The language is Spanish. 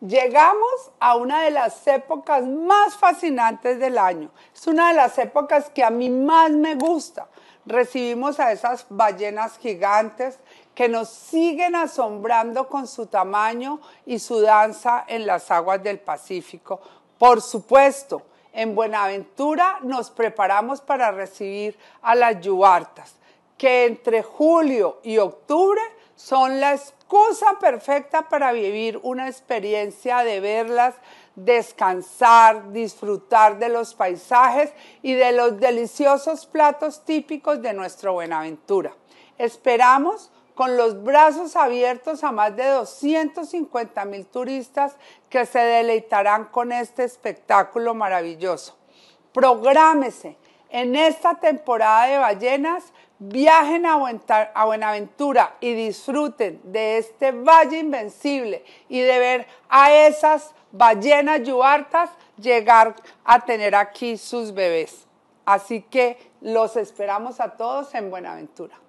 Llegamos a una de las épocas más fascinantes del año. Es una de las épocas que a mí más me gusta. Recibimos a esas ballenas gigantes que nos siguen asombrando con su tamaño y su danza en las aguas del Pacífico. Por supuesto, en Buenaventura nos preparamos para recibir a las yuartas, que entre julio y octubre son la excusa perfecta para vivir una experiencia de verlas, descansar, disfrutar de los paisajes y de los deliciosos platos típicos de nuestro Buenaventura. Esperamos con los brazos abiertos a más de 250 mil turistas que se deleitarán con este espectáculo maravilloso. Prográmese en esta temporada de ballenas Viajen a Buenaventura y disfruten de este valle invencible y de ver a esas ballenas yuartas llegar a tener aquí sus bebés. Así que los esperamos a todos en Buenaventura.